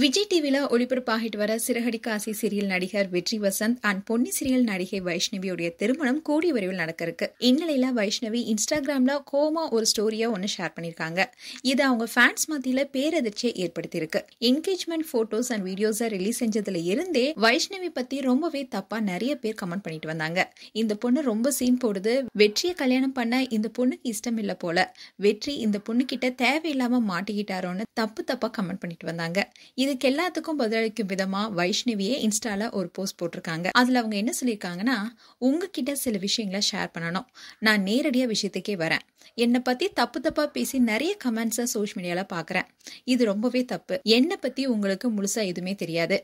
விஜய் டிவியில் ஒளிபரப்பாகிட்டு வர சிறகடி காசி சீரியல் நடிகர் வெற்றி வசந்த் அண்ட் பொன்னி சீரியல் நடிகை வைஷ்ணவியுடைய திருமணம் கூடிய விரைவில் நடக்க இருக்கு இந்நிலையில வைஷ்ணவி இன்ஸ்டாகிராம்ல கோமா ஒரு ஸ்டோரியா ஒன்று ஷேர் பண்ணியிருக்காங்க இது அவங்க ஃபேன்ஸ் மத்தியில பேரதிர்ச்சியை ஏற்படுத்தியிருக்கு என்கேஜ்மெண்ட் போட்டோஸ் அண்ட் வீடியோஸை ரிலீஸ் செஞ்சதுல இருந்தே வைஷ்ணவி பத்தி ரொம்பவே தப்பா நிறைய பேர் கமெண்ட் பண்ணிட்டு வந்தாங்க இந்த பொண்ணு ரொம்ப சீன் போடுது வெற்றியை கல்யாணம் பண்ண இந்த பொண்ணுக்கு இஷ்டம் இல்லை போல வெற்றி இந்த கிட்ட தேவையில்லாம மாட்டிக்கிட்டாரோன்னு தப்பு தப்பா கமெண்ட் பண்ணிட்டு வந்தாங்க இதுக்கு எல்லாத்துக்கும் பதிலளிக்கும் விதமா வைஷ்ணவியே இன்ஸ்டால ஒரு போஸ்ட் போட்டிருக்காங்க அதுல அவங்க என்ன சொல்லியிருக்காங்கன்னா உங்ககிட்ட சில விஷயங்களை ஷேர் பண்ணணும் நான் நேரடியா விஷயத்துக்கே வரேன் என்னை பத்தி தப்பு தப்பா பேசி நிறைய கமெண்ட்ஸை சோஷியல் மீடியால பாக்குறேன் இது ரொம்பவே தப்பு என்னை பத்தி உங்களுக்கு முழுசா எதுவுமே தெரியாது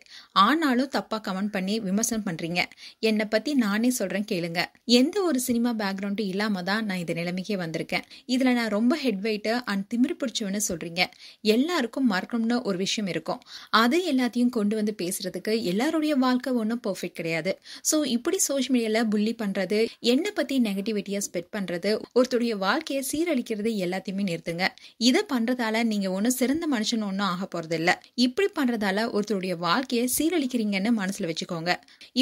ஆனாலும் தப்பா கமெண்ட் பண்ணி விமர்சனம் பண்றீங்க என்னை பத்தி நானே சொல்றேன் கேளுங்க எந்த ஒரு சினிமா பேக்ரவுண்டும் இல்லாம தான் நான் இந்த நிலைமைக்கே வந்திருக்கேன் இதுல நான் ரொம்ப ஹெட் வெயிட்டு அண்ட் திமிரி பிடிச்சவனு சொல்றீங்க எல்லாருக்கும் மறக்கணும்னு ஒரு விஷயம் இருக்கும் அதை எல்லாத்தையும் கொண்டு வந்து பேசுறதுக்கு எல்லாருடைய வாழ்க்கை ஒன்றும் பர்ஃபெக்ட் கிடையாது ஸோ இப்படி சோஷியல் மீடியாவில் புள்ளி பண்ணுறது என்னை பற்றி நெகட்டிவிட்டியாக ஸ்பெட் பண்ணுறது ஒருத்தருடைய வாழ்க்கையை சீரழிக்கிறது எல்லாத்தையுமே நிறுத்துங்க இதை பண்ணுறதால நீங்கள் ஒன்றும் சிறந்த மனுஷன் ஒன்றும் ஆக இல்லை இப்படி பண்ணுறதால ஒருத்தருடைய வாழ்க்கையை சீரழிக்கிறீங்கன்னு மனசில் வச்சுக்கோங்க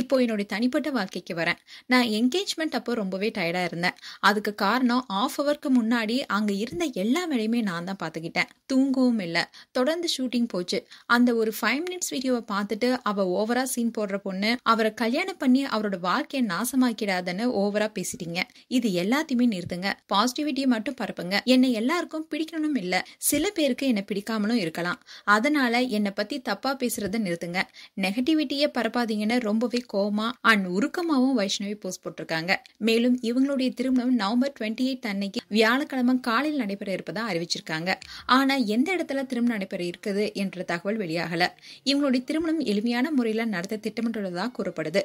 இப்போ என்னுடைய தனிப்பட்ட வாழ்க்கைக்கு வரேன் நான் என்கேஜ்மெண்ட் அப்போ ரொம்பவே டயர்டாக இருந்தேன் அதுக்கு காரணம் ஆஃப் ஹவருக்கு முன்னாடி அங்கே இருந்த எல்லா வேலையுமே நான் தான் பார்த்துக்கிட்டேன் தூங்கவும் இல்லை தொடர்ந்து ஷூட்டிங் போச்சு அந்த ஒரு ஃபைவ் மினிட்ஸ் வீடியோவை பார்த்துட்டு அவ ஓவரா சீன் போடுற பொண்ணு அவரை கல்யாணம் பண்ணி அவரோட வாழ்க்கையை நாசமாக்கிடாதன்னு ஓவரா பேசிட்டீங்க இது எல்லாத்தையுமே நிறுத்துங்க பாசிட்டிவிட்டியை மட்டும் பரப்புங்க என்னை எல்லாருக்கும் பிடிக்கணும் இல்ல சில பேருக்கு என்னை பிடிக்காமலும் இருக்கலாம் அதனால என்னை பத்தி தப்பா பேசுறத நிறுத்துங்க நெகட்டிவிட்டியை பரப்பாதீங்கன்னு ரொம்பவே கோமா அண்ட் உருக்கமாவும் வைஷ்ணவி போஸ்ட் போட்டிருக்காங்க மேலும் இவங்களுடைய திருமணம் நவம்பர் டுவெண்ட்டி எயிட் அன்னைக்கு வியாழக்கிழமை காலையில் நடைபெற இருப்பதா அறிவிச்சிருக்காங்க ஆனா எந்த இடத்துல திருமணம் நடைபெற இருக்குது என்ற தகவல் வெளியாகல இவங்களுடைய திருமணம் எளிமையான முறையில் நடத்த திட்டமிட்டுள்ளதாக கூறப்படுது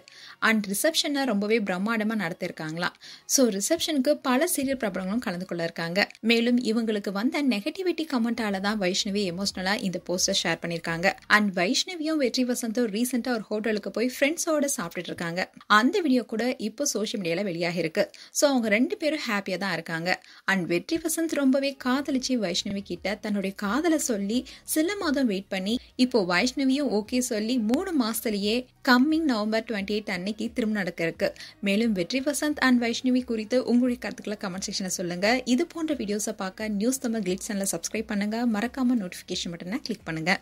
அண்ட் ரிசப்ஷனை ரொம்பவே பிரம்மாண்டமாக நடத்தியிருக்காங்களாம் ஸோ ரிசப்ஷனுக்கு பல சீரியல் பிரபலங்களும் கலந்து கொள்ள இருக்காங்க மேலும் இவங்களுக்கு வந்த நெகட்டிவிட்டி கமெண்டால தான் வைஷ்ணவி எமோஷனலாக இந்த போஸ்டர் ஷேர் பண்ணியிருக்காங்க அண்ட் வைஷ்ணவியும் வெற்றி வசந்தும் ரீசெண்டாக ஒரு ஹோட்டலுக்கு போய் ஃப்ரெண்ட்ஸோட சாப்பிட்டு இருக்காங்க அந்த வீடியோ கூட இப்போ சோஷியல் மீடியாவில் வெளியாகி இருக்கு ஸோ அவங்க ரெண்டு பேரும் ஹாப்பியாக தான் இருக்காங்க அண்ட் வெற்றி வசந்த் ரொம்பவே காதலிச்சு வைஷ்ணவி கிட்ட தன்னுடைய காதலை சொல்லி சில மாதம் வெயிட் பண்ணி இப்போ வைஷ்ணவியும் ஓகே சொல்லி மூணு மாசத்துலயே கம்மிங் நவம்பர் டுவெண்ட்டி எயிட் அன்னைக்கு திரும்ப நடக்க இருக்கு மேலும் வெற்றி வசந்த் அண்ட் வைஷ்ணவி குறித்து உங்களுடைய கருத்துக்களை கமெண்ட் செக்ஷனில் சொல்லுங்க இது போன்ற வீடியோஸை பார்க்க நியூஸ் தமிழ் கிளிக் சேனலை சப்ஸ்கிரைப் பண்ணுங்க மறக்காம நோட்டிஃபிகேஷன் பட்டனை கிளிக் பண்ணுங்க